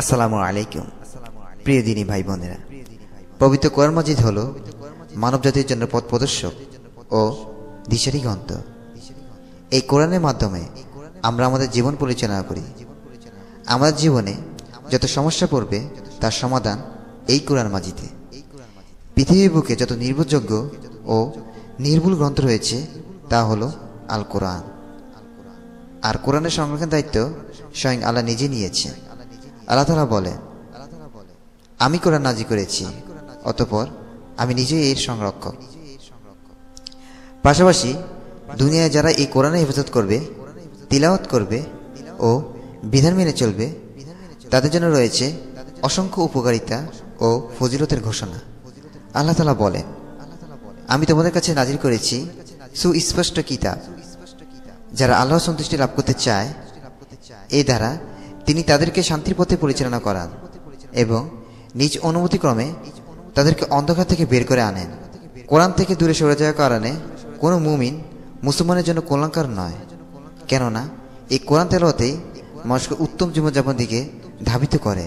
আসসালামু আলাইকুম প্রিয় দিনী ভাই বোনেরা পবিত্র কর্মজিদ হল মানবজাতির জন্য পথ প্রদর্শক ও দিশারি গ্রন্থ এই কোরআনের মাধ্যমে আমরা আমাদের জীবন পরিচালনা করি আমাদের জীবনে যত সমস্যা পড়বে তার সমাধান এই কোরআন মাজিতে পৃথিবীর বুকে যত নির্ভরযোগ্য ও নির্ভুল গ্রন্থ রয়েছে তা হলো আল কোরআন আর কোরআনের সংরক্ষণ দায়িত্ব স্বয়ং আল্লাহ নিজে নিয়েছে আল্লাহ তালা বলেন আমি কোরআন নাজি করেছি অতপর আমি নিজেই এর সংরক্ষক পাশাপাশি দুনিয়ায় যারা এই কোরআনে হেফাজত করবে তিলাওয়াত করবে ও বিধান মেনে চলবে তাদের জন্য রয়েছে অসংখ্য উপকারিতা ও ফজিলতের ঘোষণা আল্লাহ তালা বলেন আমি তোমাদের কাছে নাজির করেছি সুস্পষ্ট কিতাব যারা আল্লাহ সন্তুষ্টি লাভ করতে চায় এ দ্বারা তিনি তাদেরকে শান্তির পথে পরিচালনা করান এবং নিজ অনুমতিক্রমে তাদেরকে অন্ধকার থেকে বের করে আনেন কোরআন থেকে দূরে সরে যাওয়ার কারণে কোনো মুমিন মুসলমানের জন্য কল্যাণকার নয় কেননা এই কোরআন তেলতেই মানুষকে উত্তম জীবনযাপন দিকে ধাবিত করে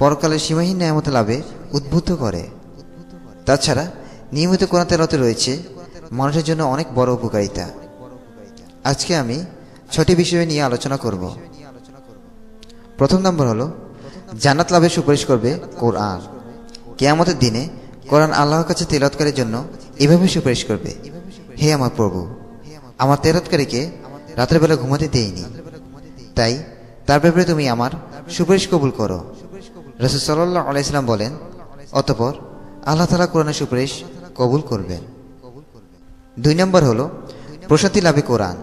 পরকালের সীমাহীন ন্যায়মত লাভে উদ্বুদ্ধ করে তাছাড়া নিয়মিত কোরআন তেলতে রয়েছে মানুষের জন্য অনেক বড় উপকারিতা আজকে আমি ছটি বিষয় নিয়ে আলোচনা করব প্রথম নম্বর হলো জান্নাত লাভের সুপারিশ করবে কোরআন কেয়ামতের দিনে কোরআন আল্লাহর কাছে তেলৎকারের জন্য এভাবে সুপারিশ করবে হে আমার প্রভু আমার তেলৎকারীকে রাতের বেলা ঘুমাতে দেয়নি তাই তার ব্যাপারে তুমি আমার সুপারিশ কবুল করো রসুল সাল্লাহ আলাইসালাম বলেন অতপর আল্লাহ তালা কোরআনের সুপারিশ কবুল করবেন দুই নম্বর হলো প্রশান্তি লাভে কোরআন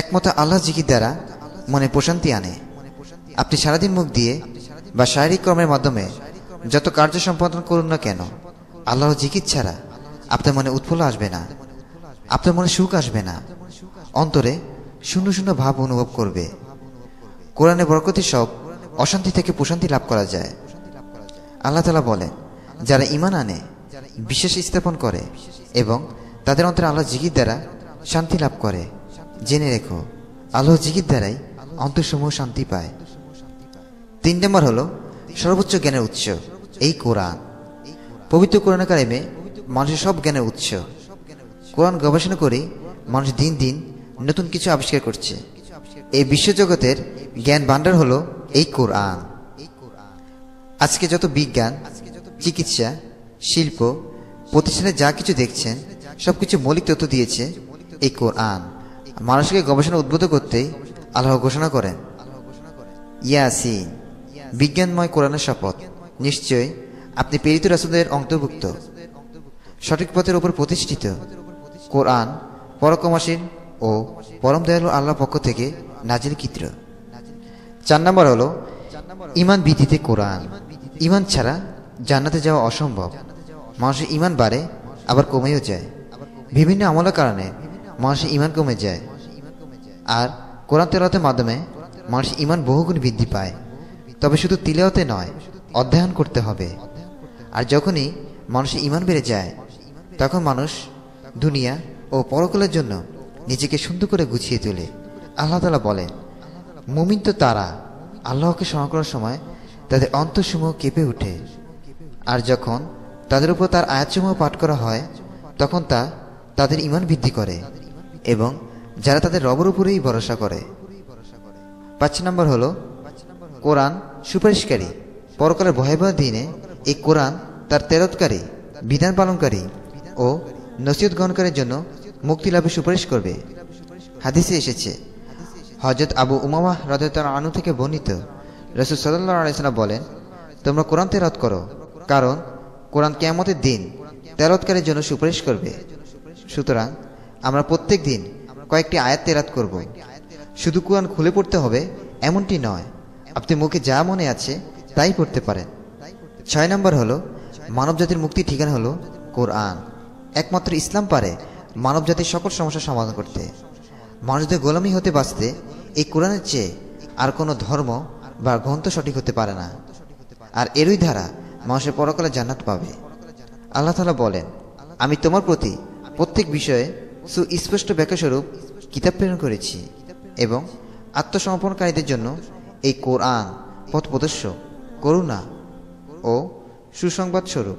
একমাত্র আল্লাহ জিকির দ্বারা মনে প্রশান্তি আনে আপনি সারাদিন মুখ দিয়ে বা শারীরিক কর্মের মাধ্যমে যত কার্য সম্পাদন করুন না কেন আল্লাহর জিকির ছাড়া আপনার মনে উৎফুল্ল আসবে না আপনার মনে সুখ আসবে না অন্তরে শূন্য শূন্য ভাব অনুভব করবে কোরআনে বরকতি সব অশান্তি থেকে প্রশান্তি লাভ করা যায় আল্লাহ তালা বলেন যারা ইমান আনে বিশেষ স্থাপন করে এবং তাদের অন্তরে আল্লাহ জিকির দ্বারা শান্তি লাভ করে জেনে রেখো আল্লাহ জিকির দ্বারাই অন্তরসমূহ শান্তি পায় তিন নম্বর হলো সর্বোচ্চ জ্ঞানের উৎস এই কোরআন পবিত্র কোরআন কালেমে মানুষের সব জ্ঞানের উৎস কোরআন গবেষণা করে মানুষ দিন দিন নতুন কিছু আবিষ্কার করছে এই বিশ্বজগতের জ্ঞান ভাণ্ডার হলো এই কোরআন আজকে যত বিজ্ঞান চিকিৎসা শিল্প প্রতিষ্ঠানে যা কিছু দেখছেন সব কিছু মৌলিক তথ্য দিয়েছে এই কোরআন মানুষকে গবেষণা উদ্বুদ্ধ করতে আল্লাহ ঘোষণা করেন ইয়াসিন বিজ্ঞানময় কোরআনের শপথ নিশ্চয়ই আপনি প্রেরিত রাসুদের অন্তর্ভুক্ত সঠিক পথের উপর প্রতিষ্ঠিত কোরআন পরকমাসীন ও পরম দয়ালু আল্লাহ পক্ষ থেকে নাজিল কিত্র চার নম্বর হল ইমান ভিত্তিতে কোরআন ইমান ছাড়া জান্নাতে যাওয়া অসম্ভব মানুষের ইমান বাড়ে আবার কমেও যায় বিভিন্ন আমলের কারণে মানুষের ইমান কমে যায় আর কোরআন তেলাতের মাধ্যমে মানুষের ইমান বহুগুণ বৃদ্ধি পায় তবে শুধু তিলেওতে নয় অধ্যয়ন করতে হবে আর যখনই মানুষের ইমান বেড়ে যায় তখন মানুষ দুনিয়া ও পরকলের জন্য নিজেকে সুন্দর করে গুছিয়ে তোলে আল্লাহ তালা বলেন মুমিন তো তারা আল্লাহকে স্মরণ করার সময় তাদের অন্তঃসমূহ কেঁপে ওঠে আর যখন তাদের উপর তার আয়াতসমূহ পাঠ করা হয় তখন তা তাদের ইমান বৃদ্ধি করে এবং যারা তাদের রবর উপরেই ভরসা করে পাঁচ নম্বর হলো কোরআন সুপারিশকারী পরকালের ভয়াবহ দিনে এই কোরআন তার তেরতকারী বিধান পালনকারী ও নসিহত গ্রহণকারীর জন্য মুক্তি লাভে সুপারিশ করবে হাদিসে এসেছে হজরত আবু উমামা হ্রদয়তার আনু থেকে বর্ণিত রসুল সাল্লাহ আলাইসাল্লাম বলেন তোমরা কোরআন তেরত করো কারণ কোরআন কেয়ামতের দিন তেরতকারীর জন্য সুপারিশ করবে সুতরাং আমরা প্রত্যেক দিন কয়েকটি আয়াত তেরাত করব শুধু কোরআন খুলে পড়তে হবে এমনটি নয় আপনি মুখে যা মনে আছে তাই পড়তে পারেন ছয় নম্বর হলো মানবজাতির মুক্তির ঠিকানা হলো কোরআন একমাত্র ইসলাম পারে মানবজাতির সকল সমস্যার সমাধান করতে মানুষদের গোলামি হতে বাঁচতে এই কোরআনের চেয়ে আর কোনো ধর্ম বা গ্রন্থ সঠিক হতে পারে না আর এরই ধারা মানুষের পরকালে জান্নাত পাবে আল্লাহ তালা বলেন আমি তোমার প্রতি প্রত্যেক বিষয়ে সুস্পষ্ট ব্যাখ্যাস্বরূপ কিতাব প্রেরণ করেছি এবং আত্মসমর্পণকারীদের জন্য এই কোরআন পথ করুণা ও সুসংবাদস্বরূপ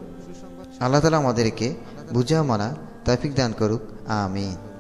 আল্লাহ তালা আমাদেরকে বুঝা মানা তাফিক দান করুক আমিন